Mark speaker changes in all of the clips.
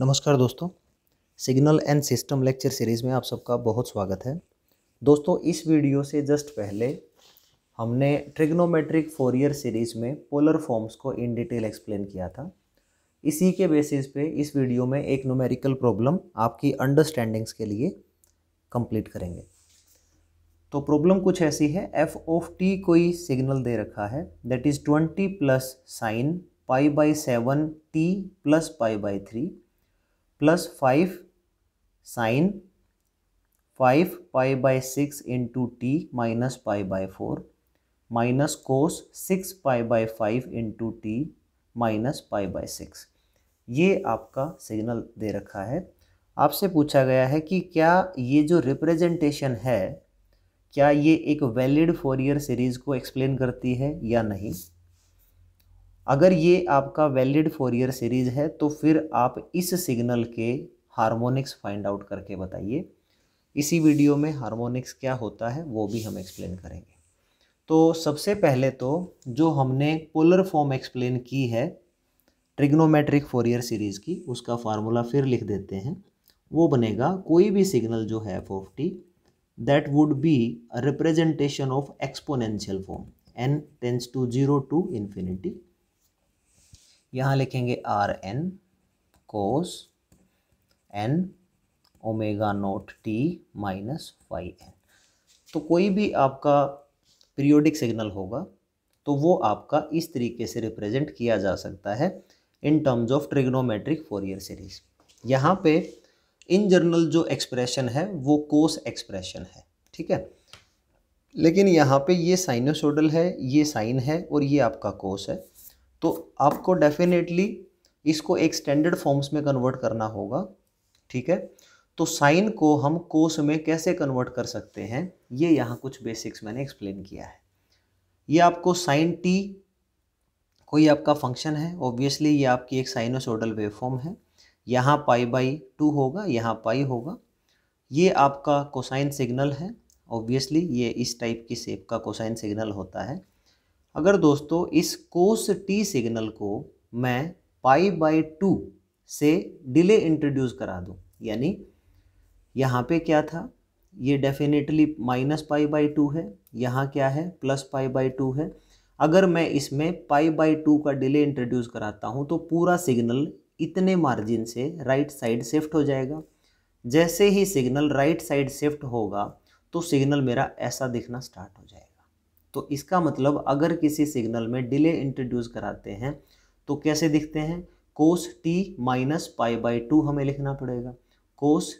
Speaker 1: नमस्कार दोस्तों signal and system lecture series में आप सबका बहुत स्वागत है दोस्तों इस वीडियो से जस्ट पहले हमने ट्रिग्नोमेट्रिक फोरियर सीरीज़ में पोलर फॉर्म्स को इन डिटेल एक्सप्लेन किया था इसी के बेसिस पे इस वीडियो में एक नोमेरिकल प्रॉब्लम आपकी अंडरस्टैंडिंग्स के लिए कंप्लीट करेंगे तो प्रॉब्लम कुछ ऐसी है एफ ऑफ टी कोई सिग्नल दे रखा है that is twenty plus sine pi by seven T plus pi by three plus five sine five pi by six into T minus pi by four minus cos six pi by five into T minus pi by six ये आपका signal दे रखा है आपसे पूछा गया है कि क्या ये जो रिप्रेजेंटेशन है क्या ये एक वैलिड फोरियर सीरीज़ को एक्सप्लेन करती है या नहीं अगर ये आपका वैलिड फोर ईयर सीरीज है तो फिर आप इस सिग्नल के हार्मोनिक्स फाइंड आउट करके बताइए इसी वीडियो में हार्मोनिक्स क्या होता है वो भी हम एक्सप्लेन करेंगे तो सबसे पहले तो जो हमने पोलर फॉर्म एक्सप्लेन की है ट्रिग्नोमेट्रिक फोर ईयर सीरीज़ की उसका फार्मूला फिर लिख देते हैं वो बनेगा कोई भी सिग्नल जो है F of T that would be representation of exponential form N tends to zero to infinity यहाँ लिखेंगे R N cos N omega naught T minus five N तो कोई भी आपका पीरियोडिक सिग्नल होगा तो वो आपका इस तरीके से रिप्रेजेंट किया जा सकता है in terms of trigonometric Fourier series यहाँ पे इन जर्नल जो एक्सप्रेशन है वो कोस एक्सप्रेशन है ठीक है लेकिन यहाँ पे ये साइनोसोडल है ये साइन है और ये आपका कोस है तो आपको डेफिनेटली इसको एक स्टैंडर्ड फॉर्म्स में कन्वर्ट करना होगा ठीक है तो साइन को हम कोस में कैसे कन्वर्ट कर सकते हैं ये यहाँ कुछ बेसिक्स मैंने एक्सप्लेन किया है ये आपको साइन टी कोई आपका फंक्शन है ऑब्वियसली ये आपकी एक साइनोसोडल वेवफॉर्म है यहाँ पाई बाई टू होगा यहाँ पाई होगा ये आपका कोसाइन सिग्नल है ऑब्वियसली ये इस टाइप की सेप का कोसाइन सिग्नल होता है अगर दोस्तों इस कोस टी सिग्नल को मैं पाई बाई टू से डिले इंट्रोड्यूस करा दूं यानी यहाँ पे क्या था ये definitely minus pi by two है यहाँ क्या है प्लस पाई बाई टू है अगर मैं इसमें पाई बाई टू का डिले इंट्रोड्यूस कराता हूँ तो पूरा सिग्नल इतने मार्जिन से राइट साइड शिफ्ट हो जाएगा जैसे ही सिग्नल राइट साइड शिफ्ट होगा तो सिग्नल मेरा ऐसा दिखना स्टार्ट हो जाएगा तो इसका मतलब अगर किसी सिग्नल में डिले इंट्रोड्यूस कराते हैं तो कैसे दिखते हैं cos T minus pi by two हमें लिखना पड़ेगा cos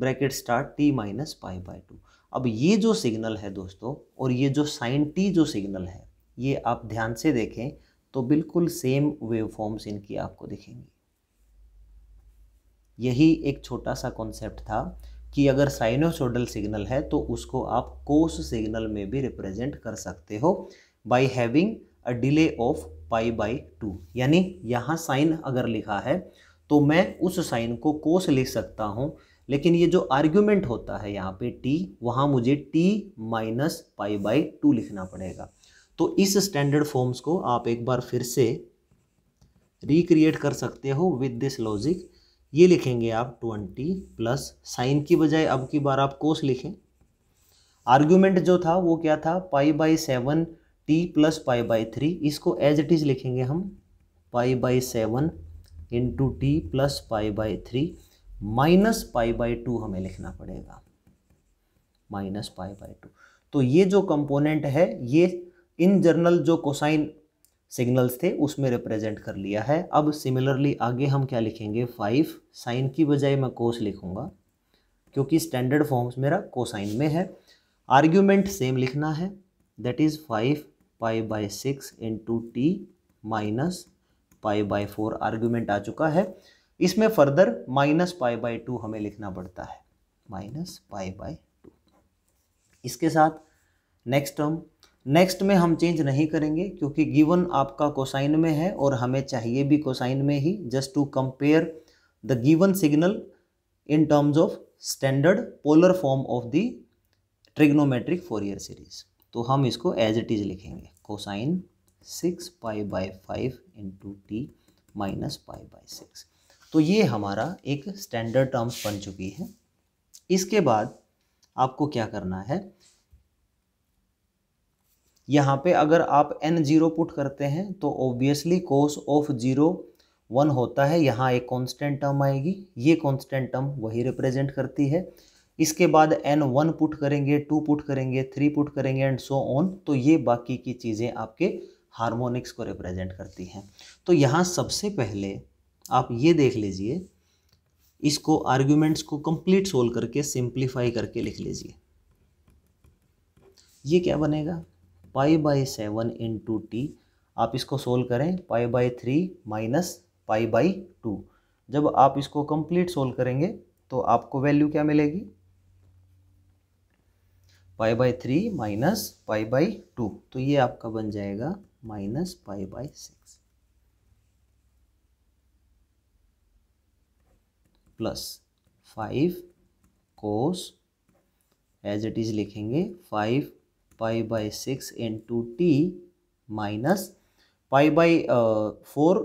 Speaker 1: bracket star T minus pi by two अब ये जो सिग्नल है दोस्तों और ये जो साइन टी जो सिग्नल है ये आप ध्यान से देखें तो बिल्कुल सेम वेव फॉर्म्स इनकी आपको दिखेंगी यही एक छोटा सा कॉन्सेप्ट था कि अगर साइनोसोडल सिग्नल है तो उसको आप कोस सिग्नल में भी रिप्रेजेंट कर सकते हो by having a delay of pi by two यानी यहाँ साइन अगर लिखा है तो मैं उस साइन को कोस लिख सकता हूँ लेकिन ये जो आर्ग्यूमेंट होता है यहाँ पे टी वहाँ मुझे T minus pi by two लिखना पड़ेगा तो इस स्टैंडर्ड फॉर्म्स को आप एक बार फिर से रिक्रिएट कर सकते हो विद दिस लॉजिक ये लिखेंगे आप ट्वेंटी प्लस साइन की बजाय अब की बार आप कोस लिखें आर्ग्यूमेंट जो था वो क्या था pi by seven T plus pi by three इसको एज इट इज़ लिखेंगे हम pi by seven into T plus pi by three minus pi by two हमें लिखना पड़ेगा माइनस पाई बाई टू तो ये जो कंपोनेंट है ये इन जनरल जो कोसाइन सिग्नल्स थे उसमें रिप्रेजेंट कर लिया है अब सिमिलरली आगे हम क्या लिखेंगे फाइव साइन की बजाय मैं कोस लिखूँगा क्योंकि स्टैंडर्ड फॉर्म्स मेरा कोसाइन में है आर्ग्यूमेंट सेम लिखना है that is five pi by six into T minus pi by four argument आ चुका है इसमें further minus pi by two हमें लिखना पड़ता है माइनस पाई बाय टू इसके साथ नेक्स्ट टर्म नेक्स्ट में हम चेंज नहीं करेंगे क्योंकि गिवन आपका कोसाइन में है और हमें चाहिए भी कोसाइन में ही just to compare the given signal in terms of standard polar form of the trigonometric fourier series तो हम इसको एज इट इज लिखेंगे cosine six pi by five into T minus pi by six तो ये हमारा एक standard terms बन चुकी है इसके बाद आपको क्या करना है यहाँ पे अगर आप एन जीरो पुट करते हैं तो obviously cos of zero one होता है यहाँ एक कांस्टेंट टर्म आएगी ये कांस्टेंट टर्म वही रिप्रेजेंट करती है इसके बाद एन वन पुट करेंगे टू पुट करेंगे थ्री पुट करेंगे एंड सो ऑन तो ये बाकी की चीज़ें आपके हारमोनिक्स को रिप्रेजेंट करती हैं तो यहाँ सबसे पहले आप ये देख लीजिए इसको आर्ग्यूमेंट्स को कंप्लीट सोल्व करके सिंप्लीफाई करके लिख लीजिए ये क्या बनेगा pi by seven into t आप इसको सोल्व करें pi by three minus pi by two जब आप इसको कंप्लीट सोल्व करेंगे तो आपको वैल्यू क्या मिलेगी pi by three minus pi by two तो ये आपका बन जाएगा minus pi by six plus five cos as it is लिखेंगे five pi by six into T minus pi by four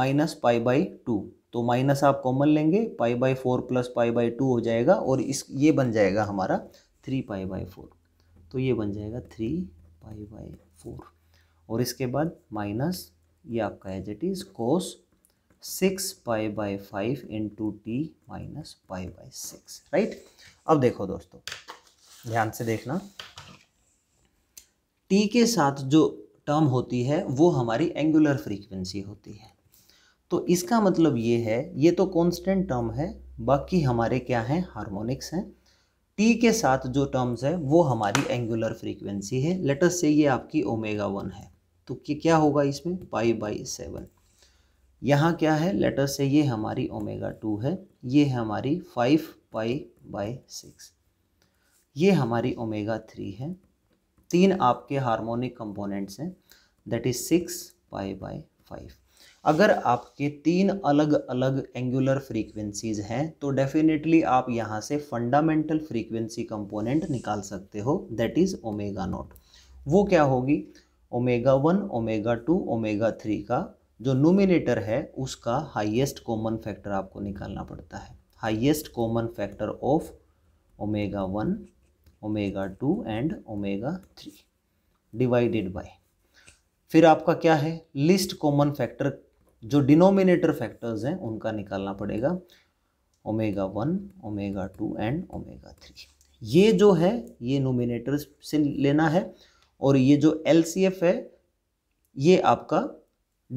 Speaker 1: minus pi by two तो minus आप common लेंगे pi by four plus pi by two हो जाएगा और इस ये बन जाएगा हमारा थ्री पाई बाई फोर तो ये बन जाएगा थ्री पाई बाई फोर और इसके बाद माइनस ये आपका है Z is cos six pi by five into t minus pi by six right अब देखो दोस्तों ध्यान से देखना टी के साथ जो टर्म होती है वो हमारी एंगुलर फ्रीक्वेंसी होती है तो इसका मतलब ये है ये तो कांस्टेंट टर्म है बाकी हमारे क्या हैं हार्मोनिक्स हैं टी के साथ जो टर्म्स है वो हमारी एंगुलर फ्रीक्वेंसी है लेटस से ये आपकी ओमेगा वन है तो कि क्या होगा इसमें पाई बाई सेवन यहाँ क्या है लेटस से ये हमारी ओमेगा टू है ये हमारी फाइव पाई बाई सिक्स ये हमारी ओमेगा थ्री है तीन आपके हार्मोनिक कंपोनेंट्स हैं that is six pi by five अगर आपके तीन अलग अलग एंगुलर फ्रीक्वेंसीज हैं तो डेफिनेटली आप यहाँ से फंडामेंटल फ्रीक्वेंसी कंपोनेंट निकाल सकते हो दैट इज़ ओमेगा नॉट वो क्या होगी omega one omega two omega three का जो नोमिनेटर है उसका हाईएस्ट कॉमन फैक्टर आपको निकालना पड़ता है highest common factor of omega one omega two and omega three divided by फिर आपका क्या है लिस्ट कॉमन फैक्टर जो डिनोमिनेटर फैक्टर्स हैं उनका निकालना पड़ेगा omega one omega two and omega three ये जो है ये नोमिनेटर से लेना है और ये जो एल है ये आपका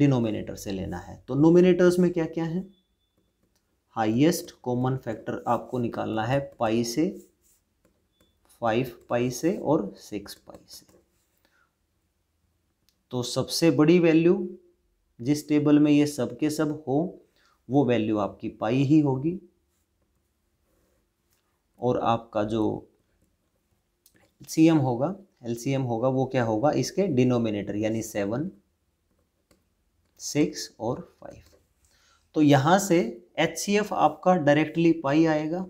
Speaker 1: डिनोमिनेटर से लेना है तो नोमिनेटर्स में क्या क्या है हाईएस्ट कॉमन फैक्टर आपको निकालना है पाई से फाइव पाई से और सिक्स पाई से तो सबसे बड़ी वैल्यू जिस टेबल में ये सब के सब हो वो वैल्यू आपकी पाई ही होगी और आपका जो एलसीएम होगा एलसीएम होगा वो क्या होगा इसके डिनोमिनेटर यानी सेवन सिक्स और फाइव तो यहाँ से एच आपका डायरेक्टली पाई आएगा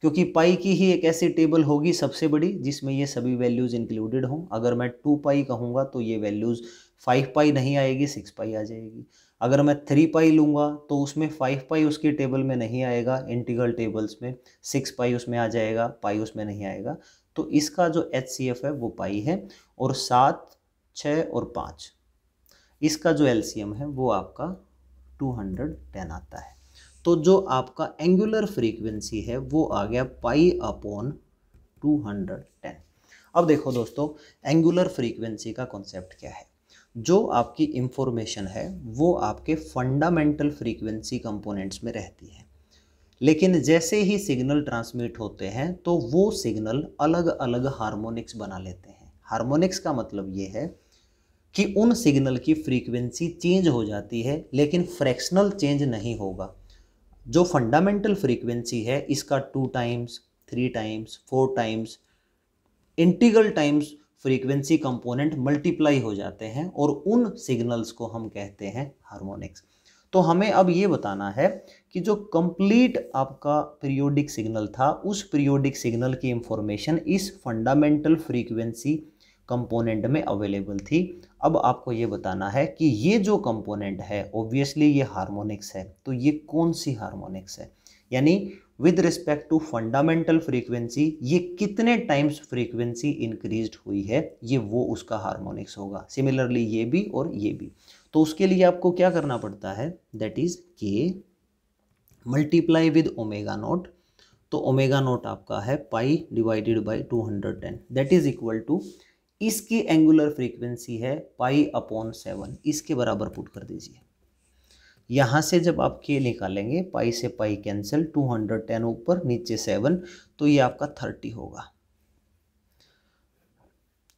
Speaker 1: क्योंकि पाई की ही एक ऐसी टेबल होगी सबसे बड़ी जिसमें ये सभी वैल्यूज़ इंक्लूडेड हों अगर मैं टू पाई कहूँगा तो ये वैल्यूज़ फाइव पाई नहीं आएगी सिक्स पाई आ जाएगी अगर मैं थ्री पाई लूँगा तो उसमें फाइव पाई उसकी टेबल में नहीं आएगा इंटीग्रल टेबल्स में सिक्स पाई उसमें आ जाएगा पाई उसमें नहीं आएगा तो इसका जो एच है वो पाई है और सात छः और पाँच इसका जो एल है वो आपका टू हंड्रेड टेन आता है तो जो आपका एंगुलर फ्रीक्वेंसी है वो आ गया पाई अपॉन 210 अब देखो दोस्तों एंगुलर फ्रीक्वेंसी का कॉन्सेप्ट क्या है जो आपकी इंफॉर्मेशन है वो आपके फंडामेंटल फ्रीक्वेंसी कंपोनेंट्स में रहती है लेकिन जैसे ही सिग्नल ट्रांसमिट होते हैं तो वो सिग्नल अलग अलग हारमोनिक्स बना लेते हैं हारमोनिक्स का मतलब ये है कि उन सिग्नल की फ्रीक्वेंसी चेंज हो जाती है लेकिन फ्रैक्शनल चेंज नहीं होगा जो फंडामेंटल फ्रीक्वेंसी है इसका two times three times four times integral times frequency component multiply हो जाते हैं और उन सिग्नल्स को हम कहते हैं हार्मोनिक्स तो हमें अब ये बताना है कि जो कंप्लीट आपका पीरियोडिक सिग्नल था उस पीरियोडिक सिग्नल की इंफॉर्मेशन इस फंडामेंटल फ्रीक्वेंसी कंपोनेंट में अवेलेबल थी अब आपको ये बताना है कि ये जो कंपोनेंट है ऑब्वियसली ये हारमोनिक्स है तो ये कौन सी हारमोनिक्स है यानी with respect to fundamental frequency ये कितने टाइम्स फ्रीक्वेंसी इंक्रीज हुई है ये वो उसका हारमोनिक्स होगा सिमिलरली ये भी और ये भी तो उसके लिए आपको क्या करना पड़ता है that is k multiply with omega not तो ओमेगा नोट आपका है pi divided by two hundred ten that is equal to इसकी एंगुलर फ्रीक्वेंसी है पाई अपॉन सेवन इसके बराबर पुट कर दीजिए यहाँ से जब आप के निकालेंगे पाई से pi cancel two hundred ten ऊपर नीचे सेवन तो ये आपका थर्टी होगा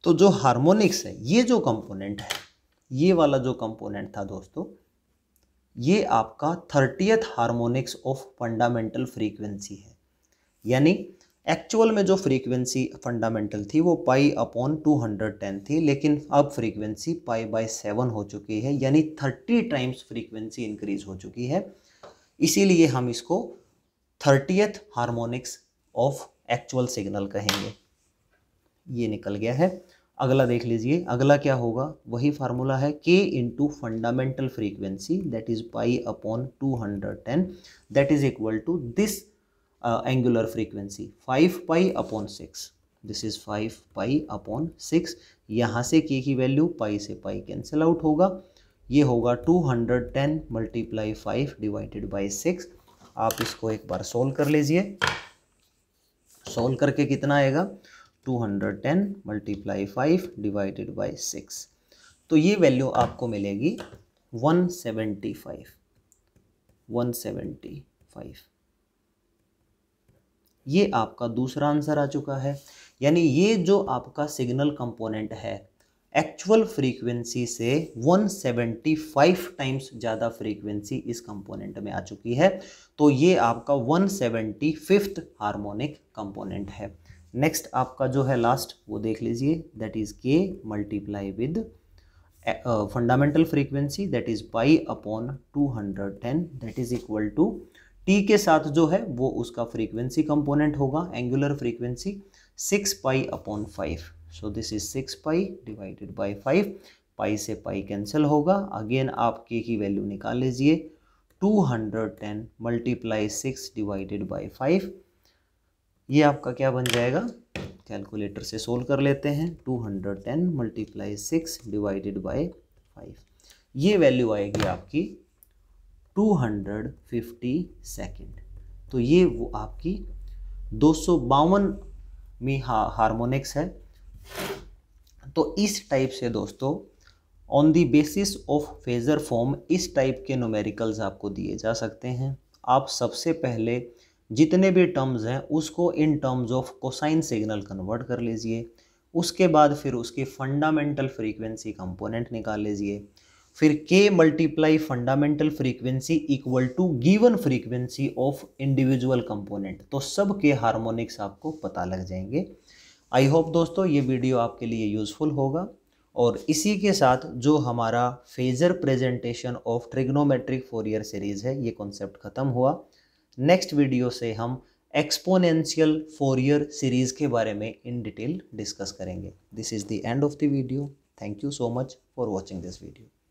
Speaker 1: तो जो हार्मोनिक्स है ये जो कंपोनेंट है ये वाला जो कंपोनेंट था दोस्तों ये आपका thirtieth harmonics of fundamental frequency है यानी एक्चुअल में जो फ्रीक्वेंसी फंडामेंटल थी वो pi upon two hundred ten थी लेकिन अब फ्रीक्वेंसी पाई बाय सेवन हो चुकी है यानी थर्टी टाइम्स फ्रीक्वेंसी इंक्रीज हो चुकी है इसीलिए हम इसको thirtieth harmonics of actual signal कहेंगे ये निकल गया है अगला देख लीजिए अगला क्या होगा वही फार्मूला है k into fundamental frequency that is pi upon two hundred ten that is equal to this uh, angular frequency 5 pi upon 6 this is five pi upon six यहाँ से के की वैल्यू पाई से पाई कैंसिल आउट होगा ये होगा two hundred ten multiply five divided by six आप इसको एक बार सोल्व कर लीजिए सोल्व करके कितना आएगा two hundred ten multiply five divided by six तो ये वैल्यू आपको मिलेगी one seventy five one seventy five ये आपका दूसरा आंसर आ चुका है यानी ये जो आपका सिग्नल कंपोनेंट है एक्चुअल फ्रीक्वेंसी से 175 टाइम्स ज़्यादा फ्रीक्वेंसी इस कंपोनेंट में आ चुकी है तो ये आपका 175th हार्मोनिक कंपोनेंट है नेक्स्ट आपका जो है लास्ट वो देख लीजिए that is k multiply with fundamental frequency that is pi upon 210 that is equal to t के साथ जो है वो उसका फ्रीक्वेंसी कंपोनेंट होगा angular frequency six pi upon five so this is six pi divided by five pi से pi cancel होगा again आप के की वैल्यू निकाल लीजिए two hundred ten multiply six divided by five ये आपका क्या बन जाएगा कैलकुलेटर से सोल्व कर लेते हैं two hundred ten multiply six divided by five ये वैल्यू आएगी आपकी 250 सेकंड तो ये वो आपकी दो सौ में हा हारमोनिक्स है तो इस टाइप से दोस्तों on the basis of phasor form इस टाइप के नोमेरिकल्स आपको दिए जा सकते हैं आप सबसे पहले जितने भी टर्म्स हैं उसको in terms of cosine signal convert कर लीजिए उसके बाद फिर उसके फंडामेंटल फ्रीक्वेंसी कंपोनेंट निकाल लीजिए फिर k multiply fundamental frequency equal to given frequency of individual component तो सब के हार्मोनिक्स आपको पता लग जाएंगे आई होप दोस्तों ये वीडियो आपके लिए यूज़फुल होगा और इसी के साथ जो हमारा phasor presentation of trigonometric Fourier series है ये कॉन्सेप्ट ख़त्म हुआ नेक्स्ट वीडियो से हम एक्सपोनेंशियल फोरियर सीरीज़ के बारे में इन डिटेल डिस्कस करेंगे this is the end of the video thank you so much for watching this video